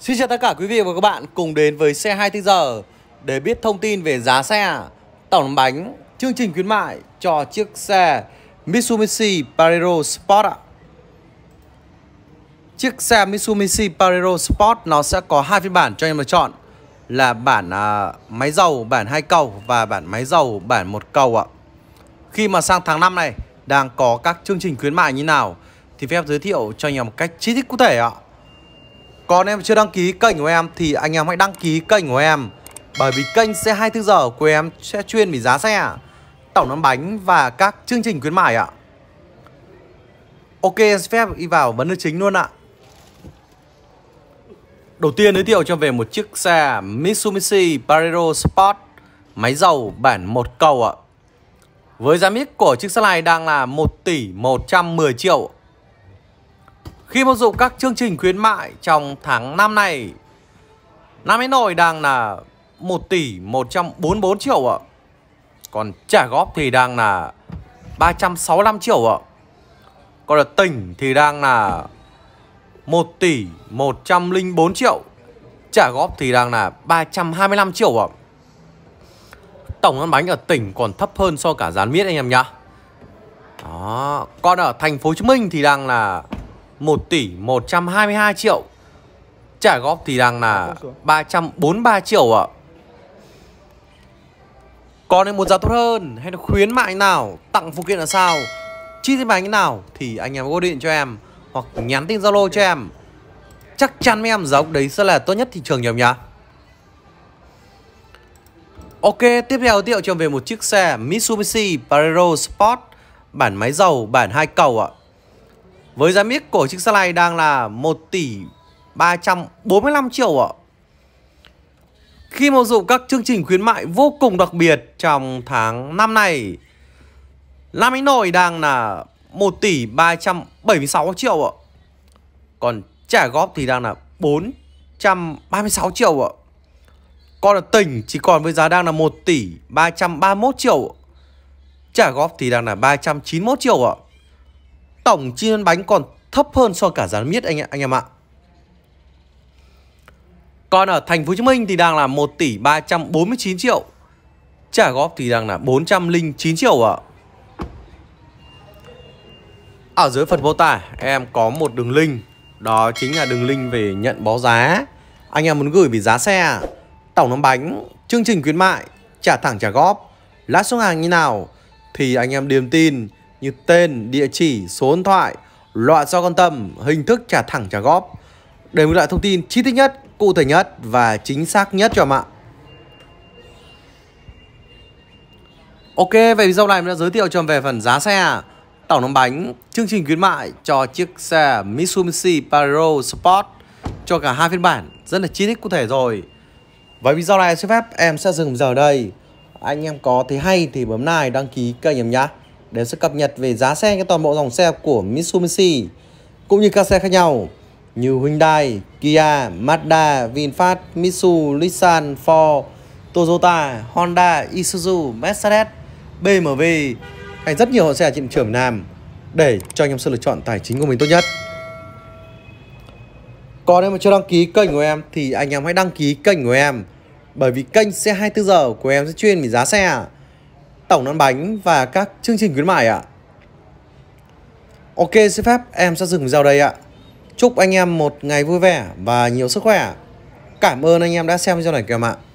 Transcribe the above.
Xin chào tất cả quý vị và các bạn cùng đến với xe 24 giờ để biết thông tin về giá xe, tổng bánh, chương trình khuyến mại cho chiếc xe Mitsubishi Pajero Sport ạ. Chiếc xe Mitsubishi Pajero Sport nó sẽ có hai phiên bản cho em lựa chọn là bản à, máy dầu bản hai cầu và bản máy dầu bản một cầu ạ. Khi mà sang tháng 5 này đang có các chương trình khuyến mại như nào thì phép giới thiệu cho anh em một cách chi tiết cụ thể ạ. Còn em chưa đăng ký kênh của em thì anh em hãy đăng ký kênh của em Bởi vì kênh xe 24 giờ của em sẽ chuyên về giá xe Tổng nón bánh và các chương trình khuyến mại ạ Ok em phép đi vào vấn đề chính luôn ạ Đầu tiên giới thiệu cho về một chiếc xe Mitsubishi Pajero Sport Máy dầu bản một cầu ạ Với giá mít của chiếc xe này đang là 1 tỷ 110 triệu khi mà dụng các chương trình khuyến mại trong tháng 5 này. Nam Hà Nội đang là 1 tỷ 144 triệu ạ. Còn trả góp thì đang là 365 triệu ạ. Còn ở tỉnh thì đang là 1 tỷ 104 triệu. Trả góp thì đang là 325 triệu ạ. Tổng ăn bánh ở tỉnh còn thấp hơn so cả dán miết anh em nhá. Đó, còn ở thành phố Hồ Chí Minh thì đang là 1 tỷ 122 triệu Trả góp thì đang là 343 dạ, triệu ạ Còn đến một giá tốt hơn hay là khuyến mại nào Tặng phụ kiện là sao Chi tiết bài như nào Thì anh em gọi điện cho em Hoặc nhắn tin Zalo cho em Chắc chắn với em giá đấy sẽ là tốt nhất thị trường nhầm nhá Ok, tiếp theo tiệu cho em về một chiếc xe Mitsubishi Pajero Sport Bản máy dầu, bản hai cầu ạ với giá miếc của chiếc xe này đang là 1 tỷ 345 triệu ạ Khi mà dụng các chương trình khuyến mại vô cùng đặc biệt trong tháng năm này Lam Ánh Nội đang là 1 tỷ 376 triệu ạ Còn trả góp thì đang là 436 triệu ạ Còn ở tỉnh chỉ còn với giá đang là 1 tỷ 331 triệu Trả góp thì đang là 391 triệu ạ tổng chi lăn bánh còn thấp hơn so cả giá miết anh anh em ạ. Còn ở thành phố Hồ Chí Minh thì đang là 1 tỷ 349 triệu. Trả góp thì đang là 409 triệu ạ. Ở dưới phần mô tả em có một đường link Đó chính là đường link về nhận báo giá Anh em muốn gửi về giá xe Tổng nắm bánh Chương trình khuyến mại Trả thẳng trả góp Lãi suất hàng như nào Thì anh em điềm tin như tên, địa chỉ, số điện thoại, loại do con tâm, hình thức trả thẳng trả góp để một loại thông tin chi tiết nhất, cụ thể nhất và chính xác nhất cho em ạ. Ok, vậy video này mình đã giới thiệu cho em về phần giá xe, tổng nóng bánh, chương trình khuyến mại cho chiếc xe Mitsubishi Pajero Sport cho cả hai phiên bản rất là chi tiết cụ thể rồi. Với video này xin phép em sẽ dừng giờ đây. Anh em có thấy hay thì bấm like đăng ký kênh em nhé đều sẽ cập nhật về giá xe cho toàn bộ dòng xe của Mitsubishi cũng như các xe khác nhau như Hyundai, Kia, Mazda, VinFast, Mitsubishi, Nissan, Ford, Toyota, Honda, Isuzu, Mercedes, BMW hay rất nhiều xe trên thị trường Nam để cho anh em sự lựa chọn tài chính của mình tốt nhất. Còn em mà chưa đăng ký kênh của em thì anh em hãy đăng ký kênh của em bởi vì kênh xe 24 giờ của em sẽ chuyên về giá xe tổng lăn bánh và các chương trình khuyến mại ạ. Ok, xin phép em sẽ dừng video đây ạ. Chúc anh em một ngày vui vẻ và nhiều sức khỏe. Cảm ơn anh em đã xem video này các mạng.